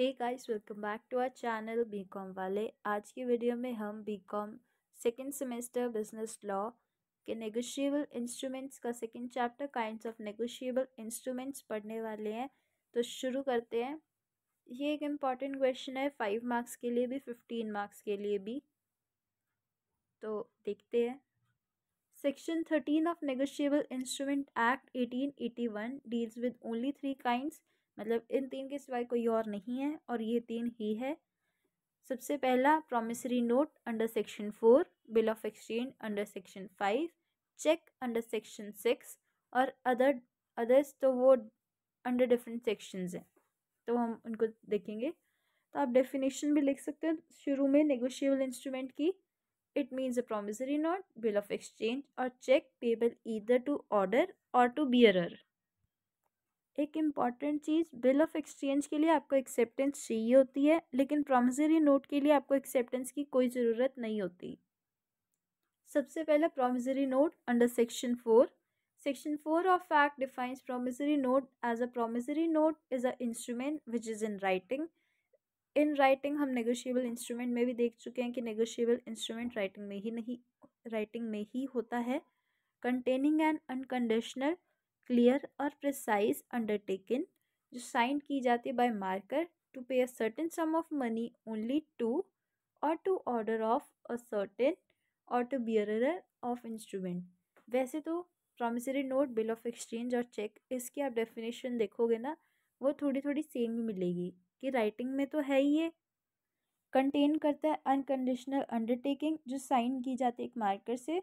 Hey guys welcome back to our channel B Com वाले आज की वीडियो में हम B Com second semester business law के नेगोशिएबल इंस्ट्रूमेंट्स का second chapter kinds of negotiable instruments पढ़ने वाले हैं तो शुरू करते हैं ये एक इम्पॉर्टेंट क्वेश्चन है फाइव मार्क्स के लिए भी फिफ्टीन मार्क्स के लिए भी तो देखते हैं section thirteen of negotiable instrument act eighteen eighty one deals with only three kinds मतलब इन तीन के सिवाय कोई और नहीं है और ये तीन ही है सबसे पहला promissory note under section four bill of exchange under section five cheque under section six और अदर अदर्स तो वो अंडर डिफरेंट सेक्शंस हैं तो हम उनको देखेंगे तो आप डेफिनेशन भी लिख सकते हो शुरू में नेगोशियबल इंस्ट्रूमेंट की it means a promissory note bill of exchange और cheque payable either to order or to bearer एक इम्पॉर्टेंट चीज़ बिल ऑफ एक्सचेंज के लिए आपको एक्सेप्टेंस चाहिए होती है लेकिन प्रोमिसरी नोट के लिए आपको एक्सेप्टेंस की कोई ज़रूरत नहीं होती सबसे पहले promissory note under section four section four of act defines promissory note as a promissory note is a instrument which is in writing in writing हम नेगोशिएबल इंस्ट्रूमेंट में भी देख चुके हैं कि नेगोशिएबल इंस्ट्रूमेंट राइटिंग में ही नहीं राइटिंग में ही होता है कंटेनिंग एन अनकंडीशनल क्लियर और प्रिसाइज अंडरटेकिंग जो साइन की जाती है by marker to pay a certain sum of money only to or to order of a certain or to bearer of instrument वैसे तो promissory note bill of exchange और cheque इसकी आप definition देखोगे ना वो थोड़ी थोड़ी सेम ही मिलेगी कि राइटिंग में तो है ही ये कंटेन करता है अनकंडीशनल अंडरटेकिंग जो साइन की जाती है एक मार्कर से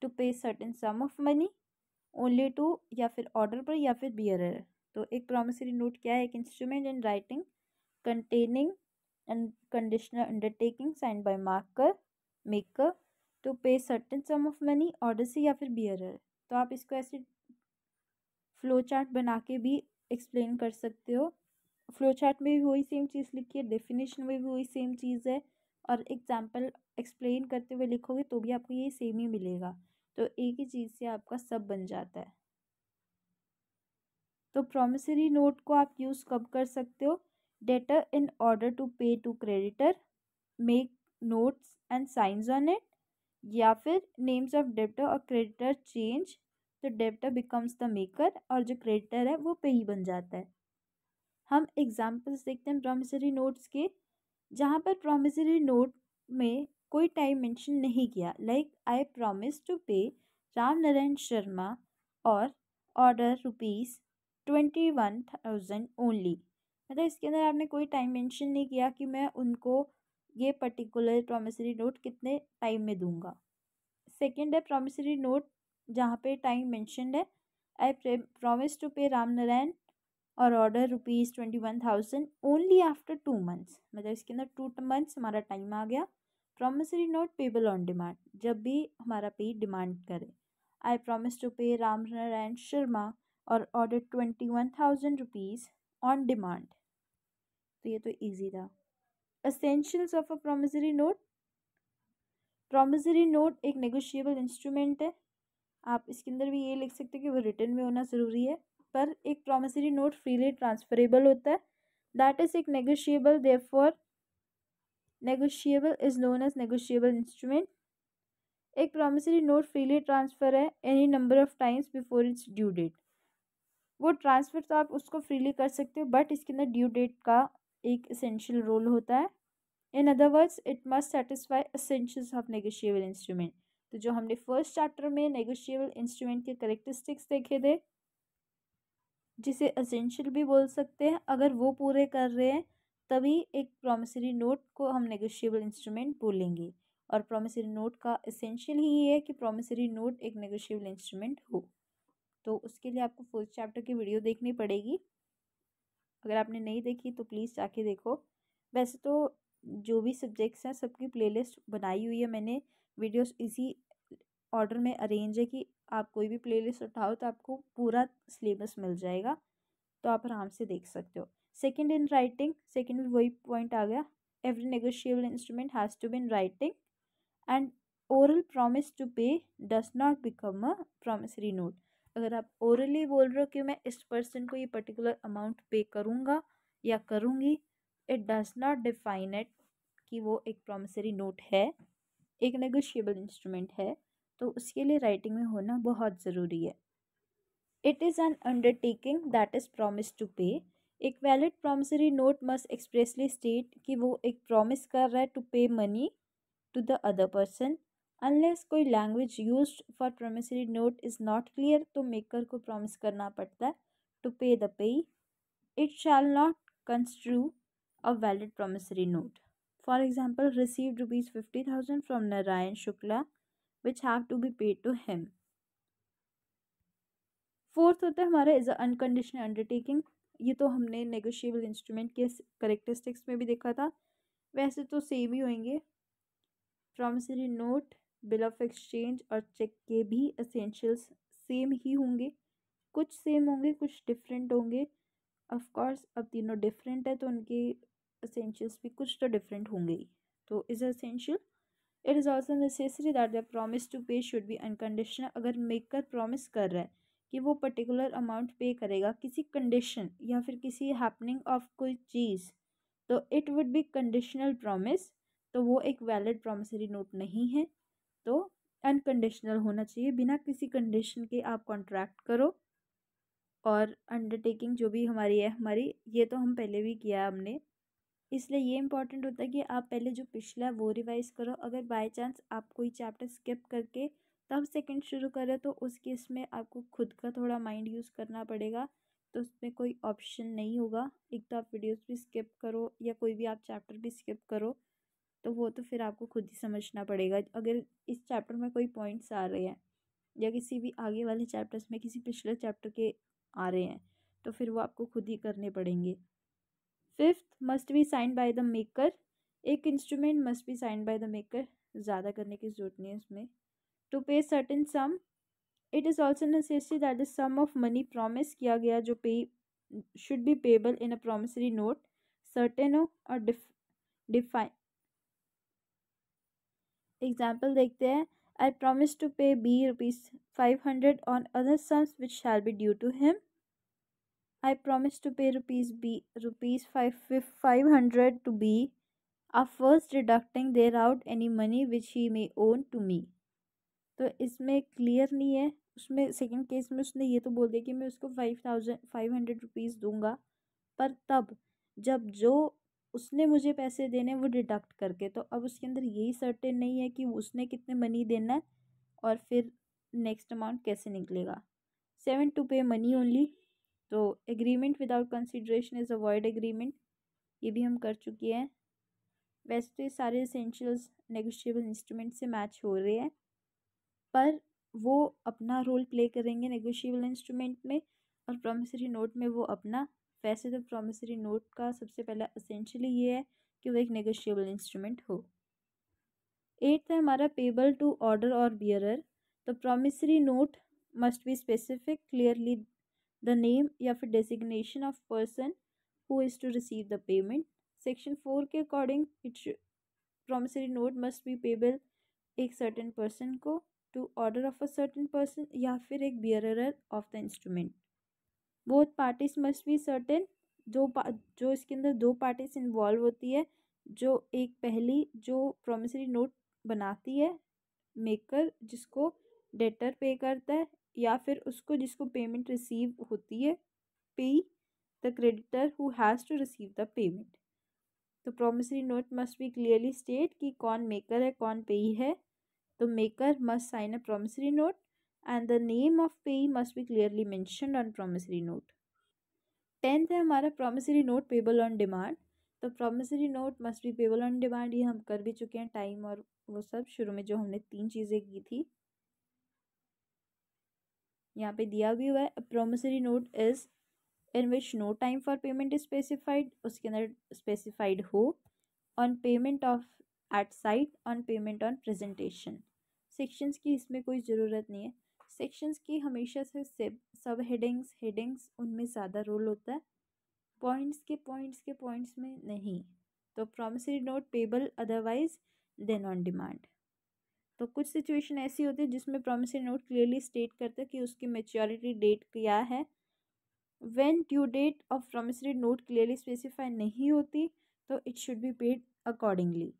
to pay certain sum of money only to या फिर ऑर्डर पर या फिर बियरर तो एक प्रोमिसरी नोट क्या है एक instrument in writing containing and conditional undertaking sign by marker maker to pay certain sum of money order से या फिर बियरर तो आप इसको ऐसे फ्लो चार्ट बना के भी एक्सप्लेन कर सकते हो फ्लो चार्ट में भी वही सेम चीज़ लिखी है डेफिनेशन में भी वही सेम चीज़ है और एग्जाम्पल एक्सप्लेन करते हुए लिखोगे तो भी आपको ये सेम ही मिलेगा तो एक ही चीज़ से आपका सब बन जाता है तो प्रोमिसरी नोट को आप यूज़ कब कर सकते हो debtor in order to pay to creditor make notes and signs on it या फिर नेम्स ऑफ डेप्टर और क्रेडिटर चेंज तो डेप्टर बिकम्स द मेकर और जो क्रेडिटर है वो पे ही बन जाता है हम एग्जाम्पल्स देखते हैं प्रोमिसरी नोट्स के जहाँ पर प्रोमिसरी नोट में कोई टाइम मेंशन नहीं किया लाइक आई प्रॉमिस टू पे Ram Narayan Sharma or order rupees twenty one thousand only मतलब इसके अंदर आपने कोई टाइम मेंशन नहीं किया कि मैं उनको ये पर्टिकुलर प्रोमिसरी नोट कितने टाइम में दूंगा सेकेंड है प्रोमिसरी नोट जहाँ पे टाइम मैंशन है आई प्रॉमिस टू पे Ram Narayan or order rupees twenty one thousand only after two months मतलब इसके अंदर टू मंथ्स हमारा टाइम आ गया promissory note payable on demand जब भी हमारा पे डिमांड करे आई प्रोमिस टू पे Ram Narayan Sharma or order twenty one thousand rupees on demand तो ये तो ईजी था essentials of a promissory note promissory note एक नेगोशिएबल इंस्ट्रूमेंट है आप इसके अंदर भी ये लिख सकते हैं कि वो रिटर्न में होना ज़रूरी है पर एक प्रोमिसरी नोट फ्रीली ट्रांसफरेबल होता है दैट इज़ एक negotiable therefore negotiable is known as negotiable instrument एक प्रॉमिसरी नोट फ्रीली ट्रांसफ़र है any number of times before its due date वो ट्रांसफ़र तो आप उसको फ्रीली कर सकते हो बट इसके अंदर ड्यू डेट का एक असेंशियल रोल होता है in other words it must satisfy essentials of negotiable instrument तो जो हमने फर्स्ट चैप्टर में नेगोशिएबल इंस्ट्रूमेंट के करेक्टरिस्टिक्स देखे थे जिसे असेंशियल भी बोल सकते हैं अगर वो पूरे कर रहे हैं तभी एक प्रोमिसरी नोट को हम नेगोशियेबल इंस्ट्रूमेंट बोलेंगे और प्रोमिसरी नोट का इसेंशियल ही ये है कि प्रोमिसरी नोट एक नेगोशियेबल इंस्ट्रूमेंट हो तो उसके लिए आपको फोर्थ चैप्टर की वीडियो देखनी पड़ेगी अगर आपने नहीं देखी तो प्लीज़ जाके देखो वैसे तो जो भी सब्जेक्ट्स हैं सबकी प्लेलिस्ट बनाई हुई है मैंने वीडियोस इसी ऑर्डर में अरेंज है कि आप कोई भी प्लेलिस्ट उठाओ तो आपको पूरा सिलेबस मिल जाएगा तो आप आराम से देख सकते हो सेकेंड इन राइटिंग सेकेंड में वही पॉइंट आ गया every negotiable instrument has to be in writing and oral promise to pay does not become a promissory note अगर आप ओरली बोल रहे हो कि मैं इस पर्सन को ये पर्टिकुलर अमाउंट पे करूँगा या करूँगी it does not define it कि वो एक प्रोमिसरी नोट है एक नेगोशियबल इंस्ट्रूमेंट है तो उसके लिए राइटिंग में होना बहुत ज़रूरी है it is an undertaking that is promise to pay एक valid promissory note must expressly state कि वो एक प्रॉमिस कर रहा है to pay money to the other person unless कोई language use for promissory note is not clear तो maker को प्रॉमिस करना पड़ता है to pay the pay it shall not construe a valid promissory note for example receive rupees fifty thousand from Narayan Shukla which have to be paid to him fourth होता है हमारा is a unconditional undertaking ये तो हमने negotiable instrument के characteristics में भी देखा था वैसे तो सेम ही होंगे promissory note bill of exchange और चेक के भी असेंशियल्स सेम ही होंगे कुछ सेम होंगे कुछ डिफरेंट होंगे ऑफ कोर्स अब तीनों डिफरेंट है तो उनके असेंशियल्स भी कुछ तो डिफरेंट होंगे ही तो is essential it is also necessary that the promise to pay should be unconditional अगर मेकर प्रॉमिस कर रहा है कि वो पर्टिकुलर अमाउंट पे करेगा किसी कंडीशन या फिर किसी हैपनिंग ऑफ कोई चीज़ तो it would be conditional promise तो वो एक वैलिड प्रॉमिसरी नोट नहीं है तो अनकंडीशनल होना चाहिए बिना किसी कंडीशन के आप कॉन्ट्रैक्ट करो और अंडरटेकिंग जो भी हमारी है हमारी ये तो हम पहले भी किया हमने इसलिए ये इंपॉर्टेंट होता है कि आप पहले जो पिछला है वो रिवाइज़ करो अगर बाय चांस आप कोई चैप्टर स्किप करके तब सेकंड शुरू करें तो उस केस में आपको खुद का थोड़ा माइंड यूज़ करना पड़ेगा तो उसमें कोई ऑप्शन नहीं होगा एक तो आप वीडियोस भी स्किप करो या कोई भी आप चैप्टर भी स्किप करो तो वो तो फिर आपको खुद ही समझना पड़ेगा अगर इस चैप्टर में कोई पॉइंट्स आ रहे हैं या किसी भी आगे वाले चैप्टर्स में किसी पिछले चैप्टर के आ रहे हैं तो फिर वो आपको खुद ही करने पड़ेंगे fifth must be sign by the maker एक instrument must be sign by the maker ज़्यादा करने की ज़रूरत नहीं है उसमें to pay certain sum it is also necessary that the sum of money promised किया गया जो pay should be payable in a promissory note certain or def define example देखते हैं I promise to pay B rupees five hundred on other sums which shall be due to him. I promise to pay rupees B rupees five five hundred to B, are first deducting thereout any money which he may own to me. तो इसमें clear नहीं है उसमें second case में उसने ये तो बोल दिया कि मैं उसको five thousand five hundred rupees दूँगा पर तब जब जो उसने मुझे पैसे देने वो डिडक्ट करके तो अब उसके अंदर यही सर्टेन नहीं है कि उसने कितने मनी देना है और फिर नेक्स्ट अमाउंट कैसे निकलेगा seven to pay money only तो agreement without consideration is avoid agreement ये भी हम कर चुके हैं वैसे तो ये सारे इसेंशियल्स नेगोशियबल इंस्ट्रूमेंट से मैच हो रहे हैं पर वो अपना रोल प्ले करेंगे नेगोशियबल इंस्ट्रूमेंट में और प्रोमिसरी नोट में वो अपना वैसे तो प्रोमिसरी नोट का सबसे पहला असेंशली ये है कि वो एक नेगोशियबल इंस्ट्रूमेंट हो एट्थ है हमारा पेबल टू ऑर्डर और बियरर तो promissory note must be specific clearly the name या फिर designation of person who is to receive the payment section four के according it promissory note must be payable एक certain person को to order of a certain person या फिर एक bearer of the instrument both parties must be certain जो जो इसके अंदर दो पार्टीज इन्वॉल्व होती है जो एक पहली जो प्रोमिसरी नोट बनाती है मेकर जिसको डेटर पे करता है या फिर उसको जिसको पेमेंट रिसीव होती है pay the creditor who has to receive the payment तो promissory note must be clearly state कि कौन मेकर है कौन पे है The maker must sign a promissory note and the name of payee must be clearly mentioned on promissory note. Tenth है हमारा promissory note payable on demand तो promissory note must be payable on demand ये हम कर भी चुके हैं time और वो सब शुरू में जो हमने तीन चीज़ें की थी यहाँ पे दिया भी हुआ है promissory note is in which no time for payment is specified उसके अंदर स्पेसिफाइड हो on payment of at sight on payment on presentation sections की इसमें कोई ज़रूरत नहीं है सेक्शंस की हमेशा से सब हेडिंग्स हेडिंग्स उनमें ज़्यादा रोल होता है पॉइंट्स के पॉइंट्स के पॉइंट्स में नहीं तो promissory note payable otherwise then on demand तो कुछ सिचुएशन ऐसी होती है जिसमें प्रॉमिसरी नोट क्लियरली स्टेट करता है कि उसकी मेच्योरिटी डेट क्या है when due date of promissory note clearly specify नहीं होती तो it should be paid accordingly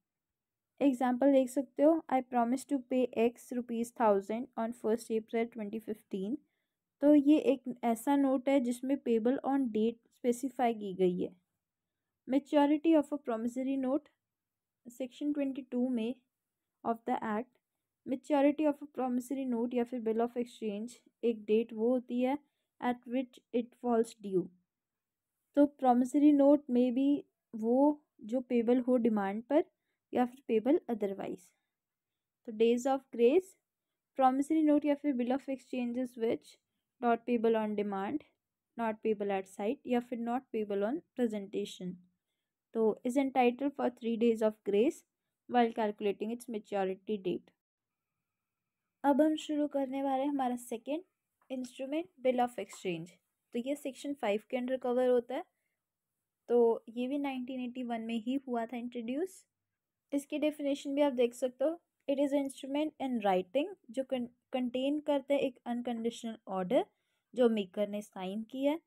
example देख सकते हो I promise to pay X rupees thousand on first April twenty fifteen तो ये एक ऐसा नोट है जिसमें पेबल ऑन डेट स्पेसिफाई की गई है maturity of a promissory note section twenty two में of the act maturity of a promissory note या फिर बिल ऑफ एक्सचेंज एक डेट वो होती है at which it falls due तो प्रोमिसरी नोट में भी वो जो पेबल हो डिमांड पर या फिर पेबल अदरवाइज तो days of grace promissory note या फिर bill of exchanges which not payable on demand not payable at sight या फिर नॉट पेबल ऑन प्रजेंटेशन तो is an title for three days of grace while calculating its maturity date अब हम शुरू करने वाले हैं हमारा second instrument bill of exchange तो ये सेक्शन फाइव के अंडर कवर होता है तो ये भी नाइनटीन एटी वन में ही हुआ था इंट्रोड्यूस इसकी डेफिनेशन भी आप देख सकते हो it is instrument in writing जो कंटेन करते हैं एक अनकंडीशनल ऑर्डर जो मेकर ने साइन किया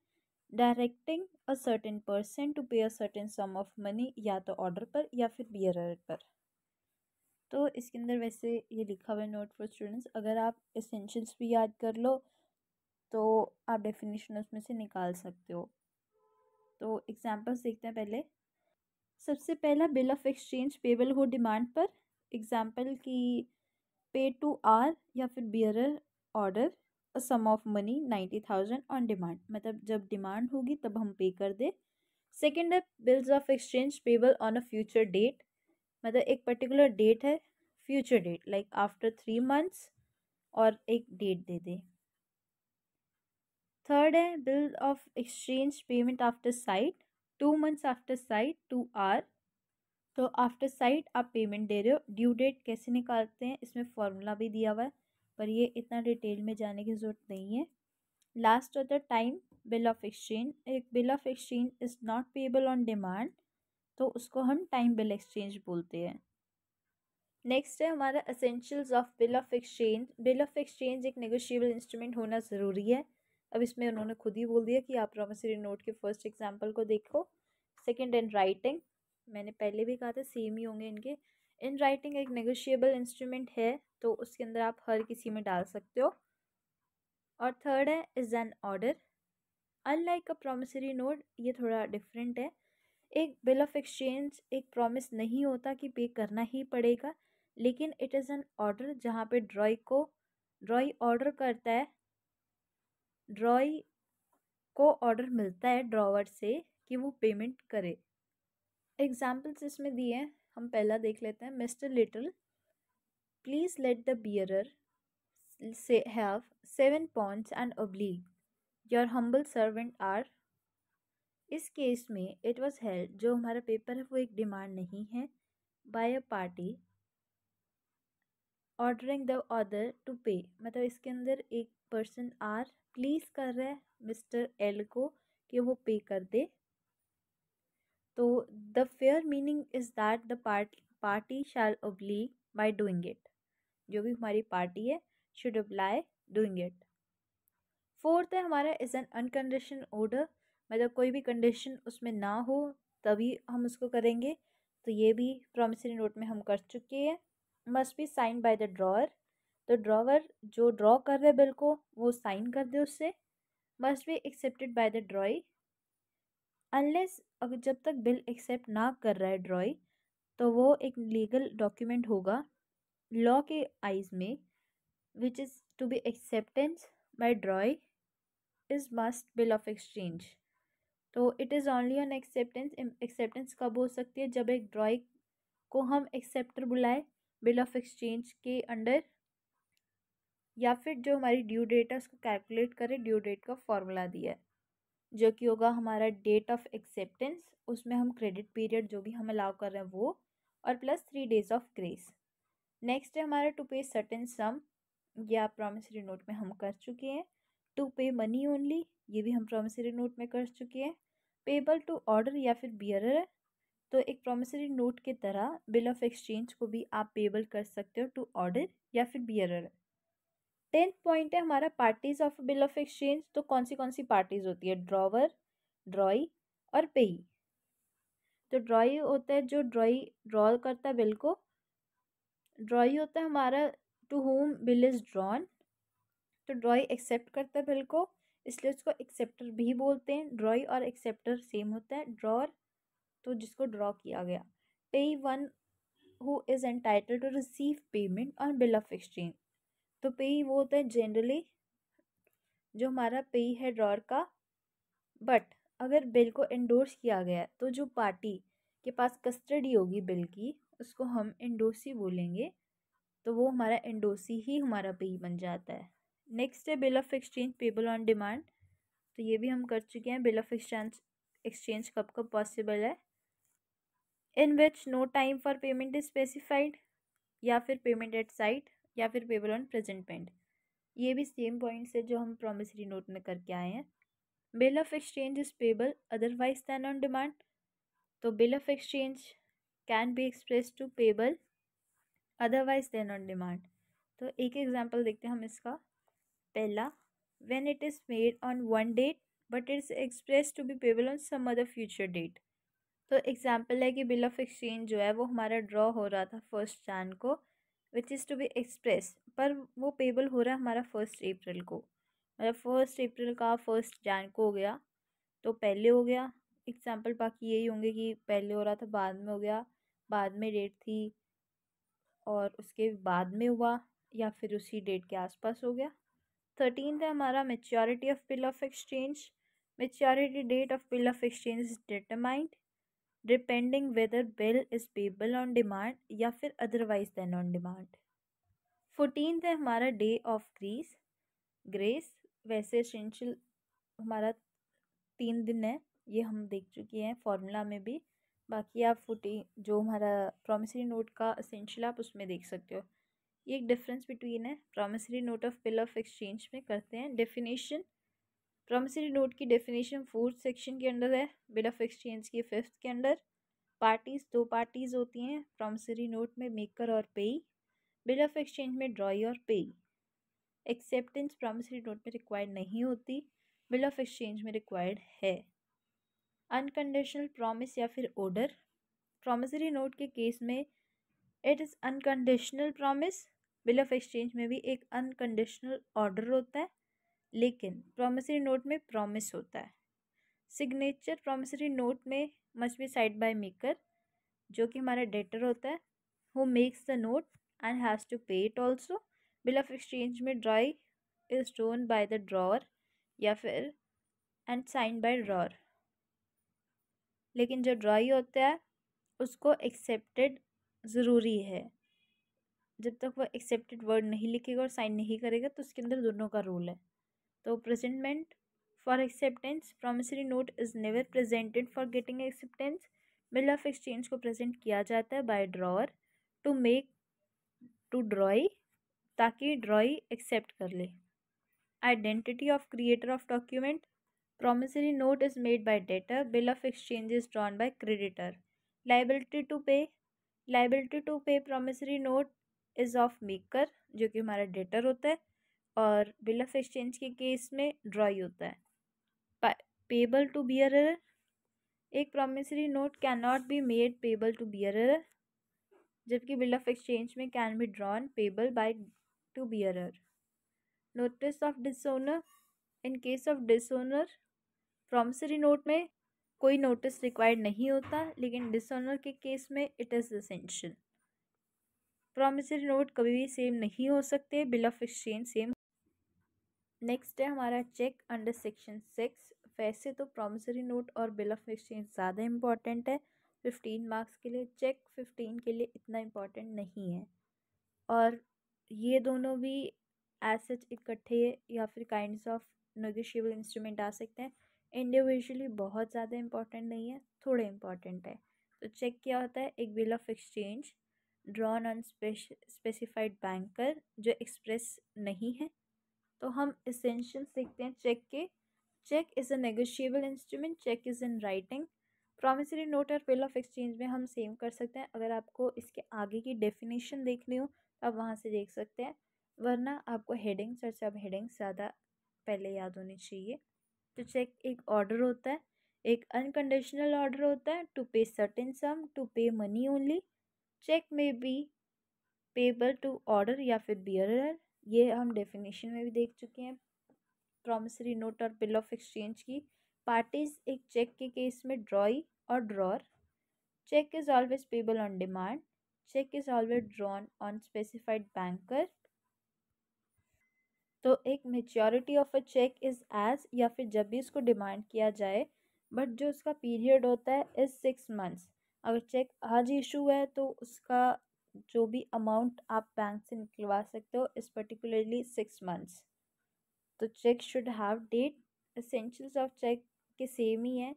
directing a certain person to pay a certain sum of money या तो ऑर्डर पर या फिर बियर पर तो इसके अंदर वैसे ये लिखा हुआ है नोट फॉर स्टूडेंट्स अगर आप इसेंशल्स भी याद कर लो तो आप डेफिनेशन उसमें से निकाल सकते हो तो एग्जांपल्स देखते हैं पहले सबसे पहला बिल ऑफ एक्सचेंज पेबल हो डिमांड पर एग्जाम्पल की पे टू आर या फिर bearer order sum of money ninety thousand on demand मतलब जब डिमांड होगी तब हम पे कर दें सेकेंड है bills of exchange payable on a future date मतलब एक पर्टिकुलर डेट है future date like after three months और एक डेट दे दें थर्ड है bill of exchange payment after sight two months after sight to R तो आफ्टर साइट आप पेमेंट दे रहे हो ड्यू डेट कैसे निकालते हैं इसमें फॉर्मूला भी दिया हुआ है पर ये इतना डिटेल में जाने की ज़रूरत नहीं है last of the time bill of exchange एक bill of exchange is not payable on demand तो उसको हम टाइम बिल एक्सचेंज बोलते हैं नेक्स्ट है हमारा essentials of bill of exchange bill of exchange एक नेगोशियबल इंस्ट्रूमेंट होना ज़रूरी है अब इसमें उन्होंने खुद ही बोल दिया कि आप प्रोमिसरी नोट के फर्स्ट एग्जाम्पल को देखो सेकेंड इन राइटिंग मैंने पहले भी कहा था सेम ही होंगे इनके इन राइटिंग एक नेगोशिएबल इंस्ट्रूमेंट है तो उसके अंदर आप हर किसी में डाल सकते हो और थर्ड है is an order unlike a promissory note ये थोड़ा डिफरेंट है एक बिल ऑफ एक्सचेंज एक प्रॉमिस नहीं होता कि पे करना ही पड़ेगा लेकिन इट इज़ एन ऑर्डर जहाँ पे ड्रॉई को ड्रॉई ऑर्डर करता है ड्रॉई को ऑर्डर मिलता है ड्रॉवर से कि वो पेमेंट करे एग्जाम्पल्स इसमें दिए हैं हम पहला देख लेते हैं mister little please let the bearer से have seven points and oblige your humble servant R इस केस में इट वॉज हेल्ड जो हमारा पेपर है वो एक डिमांड नहीं है by a party ordering the order to pay मतलब इसके अंदर एक पर्सन आर प्लीज़ कर रहा है मिस्टर एल को कि वो पे कर दे तो the fair meaning is that the part party shall oblige by doing it जो भी हमारी पार्टी है should apply doing it fourth है हमारा इज़ एन अनकंडीशन ऑर्डर मतलब कोई भी कंडीशन उसमें ना हो तभी हम उसको करेंगे तो ये भी प्रॉमिसरी नोट में हम कर चुके हैं must be sign by the drawer तो ड्रॉवर जो ड्रॉ कर रहे बिल को वो साइन कर दे उससे must be accepted by the drawee unless अगर जब तक बिल एक्सेप्ट ना कर रहा है ड्रॉई तो वो एक लीगल डॉक्यूमेंट होगा लॉ के आइज में which is to be acceptance by drawee is must bill of exchange तो it is only on acceptance acceptance कब हो सकती है जब एक ड्रॉइंग को हम एक्सेप्टर बुलाए बिल ऑफ एक्सचेंज के अंडर या फिर जो हमारी ड्यू डेट है उसको कैलकुलेट करें ड्यू डेट का फॉर्मूला दिया है जो कि होगा हमारा डेट ऑफ एक्सेप्टेंस उसमें हम क्रेडिट पीरियड जो भी हम अलाउ कर रहे हैं वो और plus three days of grace next है हमारा टू पे सर्टेन सम या प्रोमिसरी नोट में हम कर चुके हैं टू पे मनी ओनली ये भी हम प्रोमिसरी नोट में कर चुके हैं पेबल टू ऑर्डर या फिर बियरर तो एक प्रोमिसरी नोट के तरह बिल ऑफ एक्सचेंज को भी आप पेबल कर सकते हो टू ऑर्डर या फिर बियरर टेंथ पॉइंट है हमारा parties of bill of exchange तो कौन सी कौन सी पार्टीज होती है ड्रॉवर ड्रॉई और पेई तो ड्रॉई होता है जो ड्रॉई ड्रॉ करता है बिल को ड्रॉई होता है हमारा to whom bill is drawn तो ड्रॉई एक्सेप्ट करता है बिल को इसलिए उसको एक्सेप्टर भी बोलते हैं ड्रॉई और एक्सेप्टर सेम होता है ड्रॉर तो जिसको ड्रॉ किया गया pay one who is entitled to receive payment on bill of exchange तो पेई वो होता है जनरली जो हमारा पेई है ड्रॉर का बट अगर बिल को इंडोर्स किया गया तो जो पार्टी के पास कस्टडी होगी बिल की उसको हम इंडोसी बोलेंगे तो वो हमारा इंडोसी ही हमारा पेई बन जाता है नेक्स्ट है bill of exchange payable on demand तो ये भी हम कर चुके हैं बिल ऑफ एक्सचेंज एक्सचेंज कब कब पॉसिबल है in which no time for payment is specified या फिर पेमेंट एट साइट या फिर पेबल ऑन प्रेजेंट पेंट ये भी सेम पॉइंट्स है जो हम प्रोमिसरी नोट में करके आए हैं bill of exchange is payable otherwise than on demand तो bill of exchange can be express to payable otherwise than on demand तो एक एग्जाम्पल देखते हैं हम इसका पहला when it is made on one date but its express to be payable on some other future date तो example है कि बिल ऑफ एक्सचेंज जो है वो हमारा ड्रॉ हो रहा था फर्स्ट जैन को which is to be express पर वो पेबल हो रहा है हमारा फर्स्ट अप्रैल को मतलब फर्स्ट अप्रैल का फर्स्ट जैन को हो गया तो पहले हो गया एग्ज़ाम्पल बाकी यही होंगे कि पहले हो रहा था बाद में हो गया बाद में डेट थी और उसके बाद में हुआ या फिर उसी डेट के आसपास हो गया थर्टीन है हमारा maturity of bill of exchange maturity date of bill of exchange is determined depending whether bill is payable on demand या फिर otherwise then on demand fourteen है हमारा डे ऑफ ग्रीस ग्रेस वैसे एसेंशियल हमारा तीन दिन है ये हम देख चुके हैं फॉर्मूला में भी बाकी आप फोटी जो हमारा प्रोमिसरी नोट का असेंशियल आप उसमें देख सकते हो ये एक डिफरेंस बिटवीन है promissory note of bill of exchange में करते हैं डेफिनेशन प्रोमिसरी नोट की डेफिनेशन फोर्थ सेक्शन के अंडर है बिल ऑफ एक्सचेंज की फिफ्थ के अंडर पार्टीज दो पार्टीज होती हैं प्रोमिसरी नोट में मेकर और पेई बिल ऑफ एक्सचेंज में ड्रॉई और पेई एक्सेप्टेंस प्रोमिसरी नोट में रिक्वायर्ड नहीं होती बिल ऑफ एक्सचेंज में रिक्वायर्ड है अनकंडीशनल प्रॉमिस या फिर ऑर्डर प्रोमिसरी नोट के केस में it is unconditional promise bill of exchange में भी एक अनकंडीशनल ऑर्डर होता है लेकिन प्रोमिसरी नोट में प्रॉमिस होता है सिग्नेचर प्रोमिसरी नोट में must be signed by maker जो कि हमारा डेटर होता है who makes the note and has to pay it also bill of exchange में drawee is signed by the drawer या फिर एंड साइन बाय ड्रॉअर लेकिन जो ड्राई होता है उसको एक्सेप्टेड ज़रूरी है जब तक वो एक्सेप्टेड वर्ड नहीं लिखेगा और साइन नहीं करेगा तो उसके अंदर दोनों का रोल है तो presentment for acceptance promissory note is never presented for getting acceptance bill of exchange को प्रेजेंट किया जाता है by drawer to make to drawee ताकि ड्रॉई एक्सेप्ट कर ले identity of creator of document promissory note is made by debtor bill of exchange is drawn by creditor liability to pay liability to pay promissory note is of maker जो कि हमारा debtor होता है और bill of exchange के case में ही होता है पेबल टू बियर एक promissory note can not be made payable to bearer जबकि बिल ऑफ एक्सचेंज में can be drawn payable by to bearer notice of dishonour in case of dishonour promissory note में कोई notice required नहीं होता लेकिन डिसोनर के case में it is essential promissory note कभी भी सेम नहीं हो सकते bill of exchange same next है हमारा चेक अंडर सेक्शन सिक्स वैसे तो प्रॉमिसरी नोट और बिल ऑफ एक्सचेंज ज़्यादा इम्पॉर्टेंट है फिफ्टीन मार्क्स के लिए चेक फिफ्टीन के लिए इतना इम्पॉर्टेंट नहीं है और ये दोनों भी एसेच इकट्ठे या फिर काइंड ऑफ नोगिशियबल इंस्ट्रूमेंट आ सकते हैं इंडिविजुअली बहुत ज़्यादा इंपॉर्टेंट नहीं है थोड़े इम्पॉर्टेंट है तो चेक क्या होता है एक bill of exchange drawn on specified banker जो एक्सप्रेस नहीं है तो हम इसेंशियल सीखते हैं चेक के cheque is a negotiable instrument cheque is in writing promissory note और बिल ऑफ एक्सचेंज में हम सेव कर सकते हैं अगर आपको इसके आगे की डेफिनेशन देखनी हो तो आप वहाँ से देख सकते हैं वरना आपको हेडिंग्स और सब हेडिंग्स ज़्यादा पहले याद होनी चाहिए तो चेक एक ऑर्डर होता है एक अनकंडीशनल ऑर्डर होता है to pay certain sum to pay money only cheque में बी पेबल टू ऑर्डर या फिर बियर ये हम डेफिनेशन में भी देख चुके हैं प्रॉमिसरी नोट और बिल ऑफ एक्सचेंज की पार्टीज एक चेक के केस में ड्रॉई और drawer cheque is always payable on demand cheque is always drawn on specified banker तो एक maturity of a cheque is as या फिर जब भी इसको डिमांड किया जाए बट जो उसका पीरियड होता है इज़ सिक्स मंथ्स अगर चेक आज इशू है तो उसका जो भी अमाउंट आप बैंक से निकलवा सकते हो इस पर्टिकुलरली सिक्स मंथ्स तो cheque should have date essentials of cheque के सेम ही हैं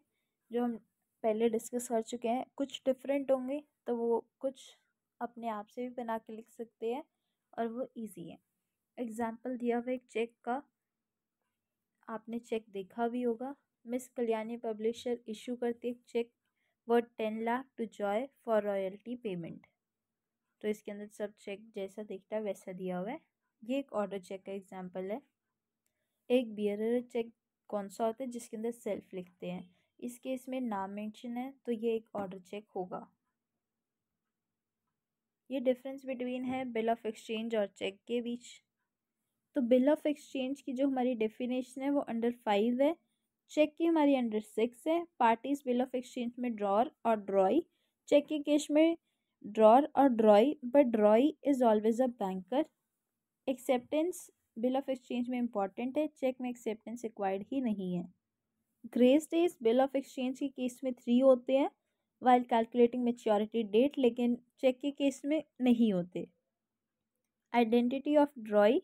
जो हम पहले डिस्कस कर चुके हैं कुछ डिफरेंट होंगे तो वो कुछ अपने आप से भी बना के लिख सकते हैं और वो इजी है एग्ज़ाम्पल दिया हुआ एक चेक का आपने चेक देखा भी होगा मिस कल्याणी पब्लिशर इशू करती है cheque worth ten lakh to Joy for royalty payment तो इसके अंदर सब चेक जैसा दिखता है वैसा दिया हुआ है ये एक ऑर्डर चेक का एग्जाम्पल है एक बियर चेक कौन सा होता है जिसके अंदर सेल्फ लिखते हैं इस केस में नाम मेंशन है तो ये एक ऑर्डर चेक होगा ये डिफरेंस बिटवीन है बिल ऑफ एक्सचेंज और चेक के बीच तो बिल ऑफ एक्सचेंज की जो हमारी डेफिनेशन है वो अंडर फाइव है चेक की हमारी अंडर सिक्स है पार्टीज बिल ऑफ एक्सचेंज में ड्रॉर और ड्रॉई चेक के केस में ड्रॉर और drawee but drawee is always a banker acceptance bill of exchange में इंपॉर्टेंट है चेक में एक्सेप्टेंस रिक्वायर्ड ही नहीं है grace days bill of exchange के केस में थ्री होते हैं वाइल कैलकुलेटिंग मेच्योरिटी डेट लेकिन चेक के केस में नहीं होते आइडेंटिटी ऑफ ड्रॉई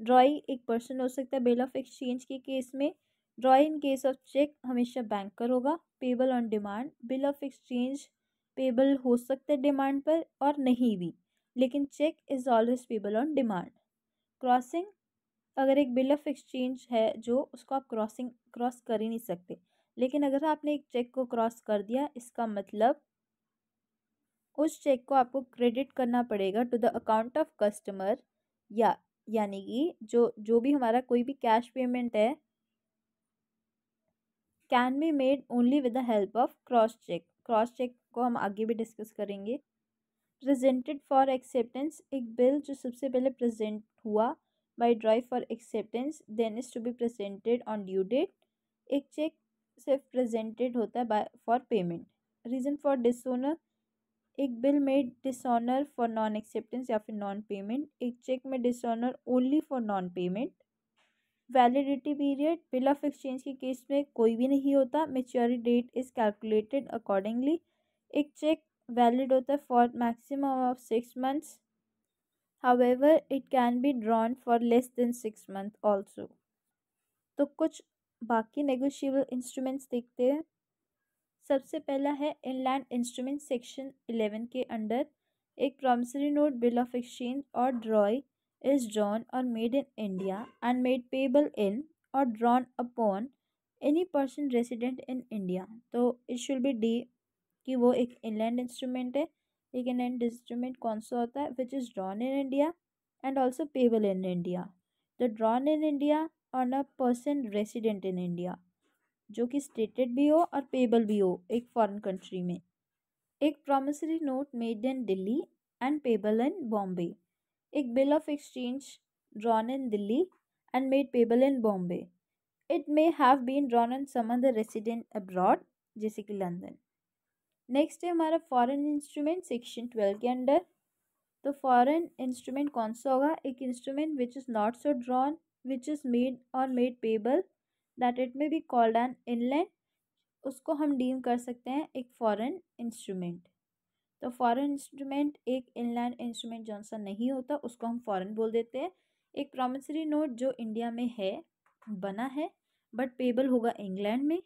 ड्रॉई एक पर्सन हो सकता है बिल ऑफ एक्सचेंज के केस में drawee in case of cheque हमेशा बैंकर होगा payable on demand bill of exchange payable हो सकता है डिमांड पर और नहीं भी लेकिन cheque is always payable on demand crossing अगर एक बिल ऑफ एक्सचेंज है जो उसको आप क्रॉसिंग क्रॉस कर ही नहीं सकते लेकिन अगर आपने एक चेक को क्रॉस कर दिया इसका मतलब उस चेक को आपको क्रेडिट करना पड़ेगा to the account of customer या यानी कि जो जो भी हमारा कोई भी कैश पेमेंट है can be made only with the help of cross cheque cross cheque को हम आगे भी डिस्कस करेंगे प्रेजेंटेड फॉर एक्सेप्टेंस एक बिल जो सबसे पहले प्रेजेंट हुआ by drawee for acceptance then is to be presented on due date एक चेक सिर्फ प्रेजेंटेड होता है by for payment reason for dishonour एक बिल में डिसऑनर फॉर नॉन एक्सेप्टेंस या फिर नॉन पेमेंट एक चेक में dishonour only for non payment validity period bill of exchange के केस में कोई भी नहीं होता maturity date is calculated accordingly एक चेक वैलिड होता है for maximum of six months however it can be drawn for less than six month also तो कुछ बाकी नेगोशियबल इंस्ट्रूमेंट्स देखते हैं सबसे पहला है इनलैंड इंस्ट्रूमेंट सेक्शन इलेवन के अंडर एक promissory note bill of exchange और drawee is drawn or made in India and made payable in or drawn upon any person resident in India. तो it should be D कि वो एक inland instrument है एक inland instrument कौन सा होता है which is drawn in India and also payable in India. The drawn in India on a person resident in India. जो कि stated भी हो और पेबल भी हो एक फॉरेन कंट्री में एक promissory note made in Delhi and payable in Bombay एक bill of exchange drawn in Delhi and made payable in Bombay it may have been drawn in some other resident जैसे कि लंदन नेक्स्ट है हमारा फॉरेन इंस्ट्रूमेंट सेक्शन ट्वेल्व के under तो foreign instrument कौन सा होगा एक instrument which is not so drawn which is made और made payable that it may be called an inland उसको हम डीम कर सकते हैं एक फॉरेन इंस्ट्रूमेंट तो फॉरेन इंस्ट्रूमेंट एक इनलैंड इंस्ट्रूमेंट जौन सा नहीं होता उसको हम फॉरेन बोल देते हैं एक प्रोमिसरी नोट जो इंडिया में है बना है बट पेबल होगा इंग्लैंड में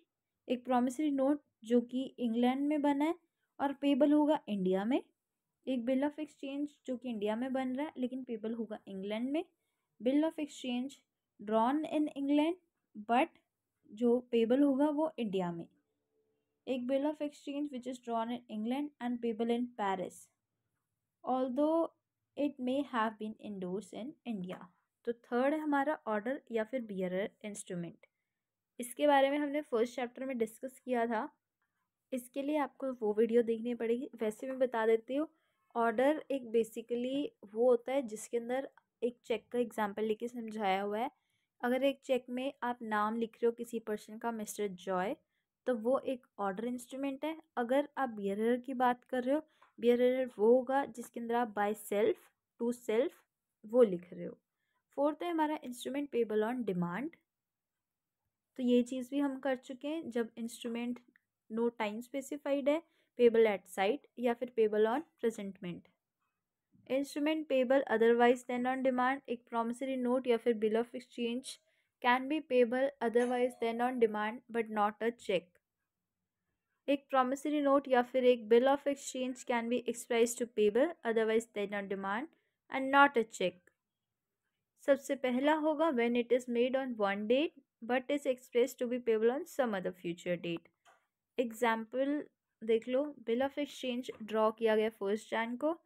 एक प्रोमिसरी नोट जो कि इंग्लैंड में बना है और पेबल होगा इंडिया में एक बिल ऑफ एक्सचेंज जो कि इंडिया में बन रहा है लेकिन पेबल होगा इंग्लैंड में bill of exchange drawn in England but जो पेबल होगा वो इंडिया में एक bill of exchange which is drawn in England and payable in Paris although it may have been endorse in India तो third है हमारा order या फिर बियर इंस्ट्रूमेंट इसके बारे में हमने फर्स्ट चैप्टर में डिस्कस किया था इसके लिए आपको वो वीडियो देखनी पड़ेगी वैसे मैं बता देती हूँ ऑर्डर एक बेसिकली वो होता है जिसके अंदर एक चेक का एग्जाम्पल लेके समझाया हुआ है अगर एक चेक में आप नाम लिख रहे हो किसी पर्सन का मिस्टर जॉय तो वो एक ऑर्डर इंस्ट्रूमेंट है अगर आप बियरर की बात कर रहे हो बियरर वो होगा जिसके अंदर आप बाय सेल्फ टू सेल्फ वो लिख रहे हो फोर्थ है हमारा इंस्ट्रूमेंट पेबल ऑन डिमांड तो ये चीज़ भी हम कर चुके हैं जब इंस्ट्रूमेंट नो टाइम स्पेसिफाइड है पेबल एट साइट या फिर payable on presentment instrument payable otherwise then on demand एक प्रोमिसरी नोट या फिर bill of exchange can be payable otherwise then on demand but not a cheque एक promissory note या फिर एक bill of exchange can be expressed to payable otherwise they not demand and not a cheque सबसे पहला होगा when it is made on one date but is express to be payable on some other future date example देख लो bill of exchange draw किया गया first Jan को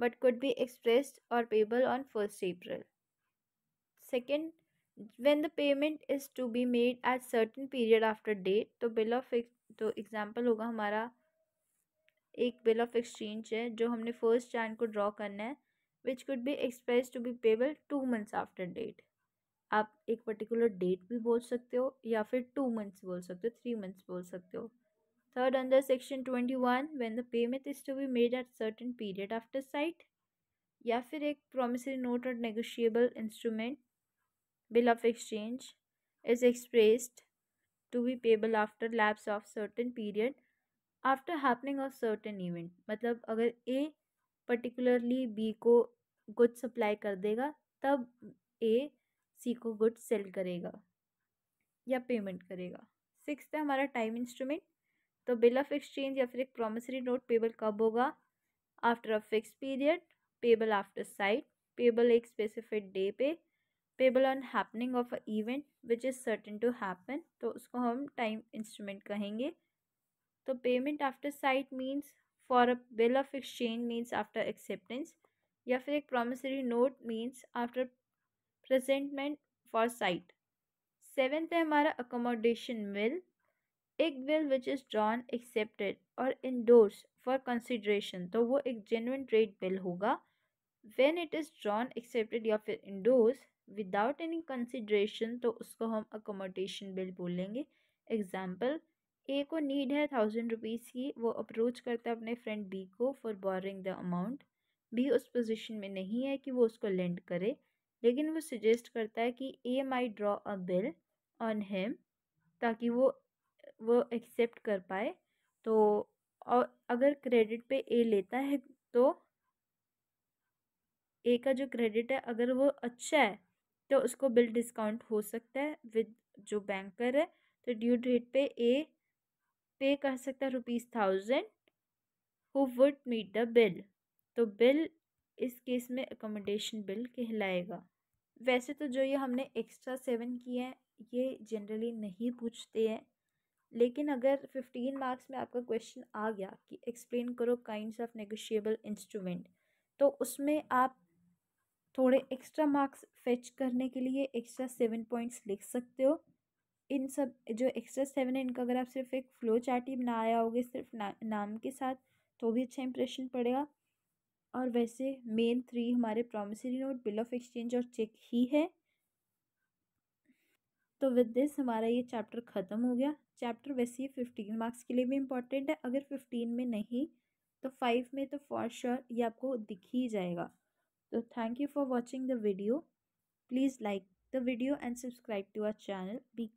but could be express और payable on first April second when the payment is to be made at certain period after date तो ऑफ एक्स तो एग्ज़ाम्पल होगा हमारा एक बिल ऑफ एक्सचेंज है जो हमने फर्स्ट जैन को ड्रॉ करना है which could be express to be payable two months after date आप एक पर्टिकुलर डेट भी बोल सकते हो या फिर टू मंथ्स बोल सकते हो थ्री मंथ्स बोल सकते हो third under section twenty one when the payment is to be made at certain period after sight या फिर एक प्रोमिसरी नोट और negotiable instrument bill of exchange is expressed to be payable after lapse of certain period after happening of certain event मतलब अगर A particularly B को good supply कर देगा तब ए सी को गुड सेल करेगा या पेमेंट करेगा सिक्स है हमारा टाइम इंस्ट्रूमेंट तो बिल ऑफ एक्सचेंज या फिर एक प्रोमिसरी नोट पेबल कब होगा after a fix period payable after sight payable एक स्पेसिफिक डे पे payable on happening of a event which is certain to happen तो उसको हम टाइम इंस्ट्रूमेंट कहेंगे तो payment after sight means for a bill of exchange means after acceptance या फिर एक promissory note means after presentment for site seventh है हमारा अकोमोडेशन बिल एक bill which is drawn accepted और इंडोर्स फॉर कंसिड्रेशन तो वो एक जेनुन ट्रेड बिल होगा when it is drawn accepted या फिर इंडोर्स विदाउट एनी कंसिड्रेशन तो उसको हम अकोमोडेशन बिल बोलेंगे एग्जाम्पल ए को नीड है थाउजेंड रुपीज़ की वो अप्रोच करता है अपने फ्रेंड बी को for borrowing the amount B उस पोजिशन में नहीं है कि वो उसको लेंड करे लेकिन वो सजेस्ट करता है कि A may draw a bill on him ताकि वो वो एक्सेप्ट कर पाए तो और अगर क्रेडिट पे ए लेता है तो ए का जो क्रेडिट है अगर वो अच्छा है तो उसको बिल डिस्काउंट हो सकता है विद जो बैंकर है तो ड्यू डेट पे ए पे कर सकता है rupees thousand who would meet the bill तो बिल इस केस में एकोमोडेशन बिल कहलाएगा वैसे तो जो ये हमने एक्स्ट्रा सेवन किए हैं ये जनरली नहीं पूछते हैं लेकिन अगर फिफ्टीन मार्क्स में आपका क्वेश्चन आ गया कि एक्सप्लेन करो काइंड्स ऑफ नेगोशिएबल इंस्ट्रूमेंट तो उसमें आप थोड़े एक्स्ट्रा मार्क्स फेच करने के लिए एक्स्ट्रा सेवन पॉइंट्स लिख सकते हो इन सब जो एक्स्ट्रा सेवन है इनका अगर आप सिर्फ एक फ्लो चार्ट ही बनाया होगे सिर्फ ना, नाम के साथ तो भी अच्छा इंप्रेशन पड़ेगा और वैसे मेन थ्री हमारे promissory note bill of exchange और चेक ही है तो विद दिस हमारा ये चैप्टर ख़त्म हो गया चैप्टर वैसे ही फिफ्टीन मार्क्स के लिए भी इम्पॉर्टेंट है अगर फिफ्टीन में नहीं तो फाइव में तो फॉर श्योर ये आपको दिख ही जाएगा So thank you for watching the video. Please like the video and subscribe to our channel. Be